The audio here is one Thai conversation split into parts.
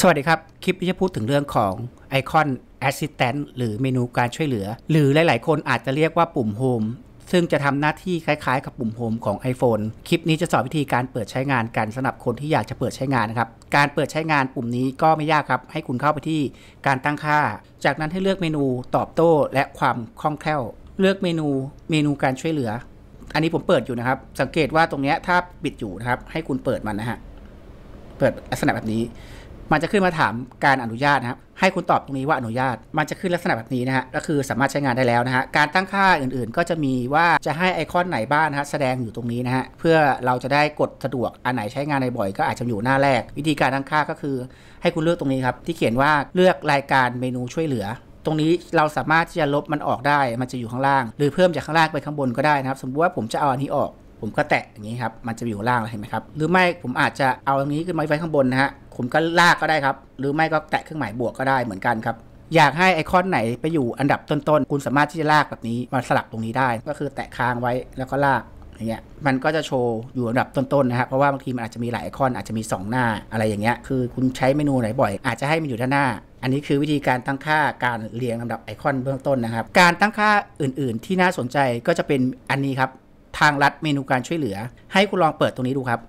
สวัสดีครับ คลิปที่จะพูดถึงเรื่องของไอคอน Assistant หรือเมนูการช่วยเหลือ หรือหลาย ๆ คนอาจจะเรียกว่าปุ่ม Home ซึ่งจะทำหน้าที่คล้าย ๆ กับปุ่มโฮมของ iPhone คลิปนี้จะสอนวิธีการเปิดใช้งานกันสำหรับคนที่อยากจะเปิดใช้งานนะครับ การเปิดใช้งานปุ่มนี้ก็ไม่ยากครับ ให้คุณเข้าไปที่การตั้งค่า จากนั้นให้เลือกเมนูตอบโต้และความคล่องแคล่วเลือกเมนูเมนูการช่วยเหลือ อันนี้ผมเปิดอยู่นะครับสังเกตว่าตรงนี้ถ้าปิดอยู่นะครับให้คุณเปิดมันนะฮะเปิดลักษณะแบบนี้มันจะขึ้นมาถามการอนุญาตนะครับ ให้คุณตอบตรงนี้ว่าอนุญาต มันจะขึ้นลักษณะแบบนี้นะฮะก็คือสามารถใช้งานได้แล้วนะฮะ การตั้งค่าอื่นๆ ก็จะมีว่าจะให้ไอคอนไหนบ้างนะฮะ แสดงอยู่ตรงนี้นะฮะ เพื่อเราจะได้กดสะดวกอันไหนใช้งานในบ่อยก็อาจจะอยู่หน้าแรก วิธีการตั้งค่าก็คือให้คุณเลือกตรงนี้ครับ ที่เขียนว่าเลือกรายการเมนูช่วยเหลือ ตรงนี้เราสามารถที่จะลบมันออกได้ มันจะอยู่ข้างล่าง หรือเพิ่มจากข้างล่างไปข้างบนก็ได้นะครับ สมมติว่าผมจะเอาอันนี้ออก ผมก็แตะอย่างนี้ครับ มันจะอยู่ล่างเเห็นไหมครับหรือไม่ผมอาจจะเอาอันนี้ขึ้นมาไว้ข้างบนนะฮะผมก็ลากก็ได้ครับ หรือไม่ก็แตะเครื่องหมายบวกก็ได้เหมือนกันครับ อยากให้ไอคอนไหนไปอยู่อันดับต้นๆ คุณสามารถที่จะลากแบบนี้มาสลับตรงนี้ได้ ก็คือแตะค้างไว้ แล้วก็ลากอย่างเงี้ย มันก็จะโชว์อยู่อันดับต้นๆ นะครับ เพราะว่าบางทีมันอาจจะมีหลายไอคอนอาจจะมี 2 หน้าอะไรอย่างเงี้ย คือคุณใช้เมนูไหนบ่อย อาจจะให้มันอยู่ด้านหน้า อันนี้คือวิธีการตั้งค่าการเรียงลำดับไอคอนเบื้องต้นนะครับ การตั้งค่าอื่น ๆ ที่น่าสนใจก็จะเป็นอันนี้ครับ ทางรัดเมนูการช่วยเหลือ ให้คุณลองเปิดตรงนี้ดูครับ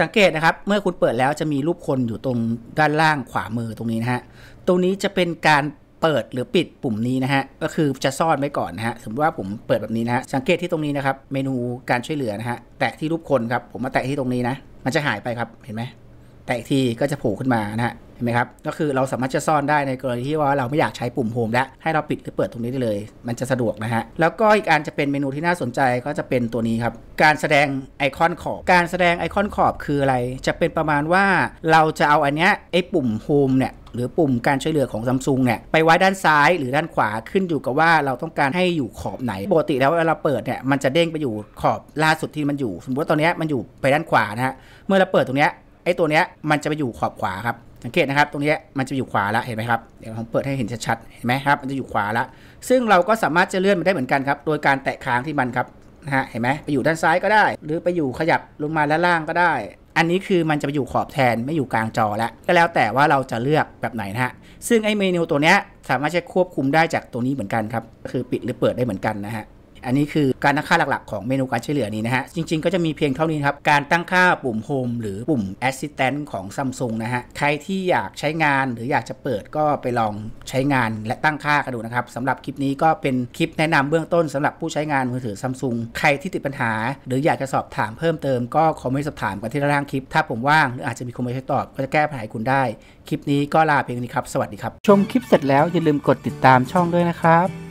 สังเกตนะครับเมื่อคุณเปิดแล้วจะมีรูปคนอยู่ตรงด้านล่างขวามือตรงนี้นะฮะตรงนี้จะเป็นการเปิดหรือปิดปุ่มนี้นะฮะก็คือจะซ่อนไว้ก่อนนะฮะสมมติว่าผมเปิดแบบนี้นะฮะสังเกตที่ตรงนี้นะครับเมนูการช่วยเหลือนะฮะแตะที่รูปคนครับ ผมมาแตะที่ตรงนี้นะ มันจะหายไปครับเห็นไหมแตะทีก็จะโผล่ขึ้นมานะฮะเห็นไหมครับ ก็คือเราสามารถจะซ่อนได้ในกรณีที่ว่าเราไม่อยากใช้ปุ่มโฮมแล้วให้เราปิดหรือเปิดตรงนี้ได้เลย มันจะสะดวกนะฮะ แล้วก็อีกอันจะเป็นเมนูที่น่าสนใจก็จะเป็นตัวนี้ครับ การแสดงไอคอนขอบ การแสดงไอคอนขอบคืออะไร จะเป็นประมาณว่าเราจะเอาอันเนี้ยไอปุ่มโฮมเนี่ย หรือปุ่มการช่วยเหลือของซัมซุงเนี่ย ไปไว้ด้านซ้ายหรือด้านขวาขึ้นอยู่กับว่าเราต้องการให้อยู่ขอบไหน ปกติแล้วเวลาเปิดเนี่ยมันจะเด้งไปอยู่ขอบล่าสุดที่มันอยู่ สมมติว่าตอนนี้มันอยู่ไปด้านขวานะฮะ เมื่อเราเปิดตรงเนี้ยไอ้ตัวเนี้ยมันจะไปอยู่ขอบขวาครับังเกตนะครับตรงนี้มันจะอยู่ขวาละเห็นไหมครับเดี๋ยวผมเปิดให้เห็นชัดๆเห็นไหมครับมันจะอยู่ขวาละซึ่งเราก็สามารถจะเลื่อนมันได้เหมือนกันครับโดยการแตะค้างที่มันครับนะฮะเห็นไหมไปอยู่ด้านซ้ายก็ได้ หรือไปอยู่ขยับลงมาและล่างก็ได้ อันนี้คือมันจะไปอยู่ขอบแทนไม่อยู่กลางจอแล้วก็แล้วแต่ว่าเราจะเลือกแบบไหนนะฮะซึ่งไอเมนูตัวนี้สามารถจะควบคุมได้จากตัวนี้เหมือนกันครับ คือปิดหรือเปิดได้เหมือนกันนะฮะอันนี้คือการตั้งค่าหลักๆ ของเมนูการช่วยเหลือนี้นะฮะจริงๆก็จะมีเพียงเท่านี้ครับการตั้งค่าปุ่ม Home หรือปุ่ม Assistant ของ Samsung นะฮะใครที่อยากใช้งานหรืออยากจะเปิดก็ไปลองใช้งานและตั้งค่ากันดูนะครับสำหรับคลิปนี้ก็เป็นคลิปแนะนำเบื้องต้น สำหรับผู้ใช้งานมือถือ Samsung ใครที่ติดปัญหาหรืออยากจะสอบถามเพิ่มเติมก็คอมเมนต์สอบถามกันที่ล่างคลิปถ้าผมว่างหรืออาจจะมีคนมาใช้ตอบก็จะแก้ปัญหาคุณได้ คลิปนี้ก็ลาเพียงนี้ครับสวัสดีครับชมคลิปเสร็จแล้วอย่าลืมกดติดตามช่องด้วยนะครับ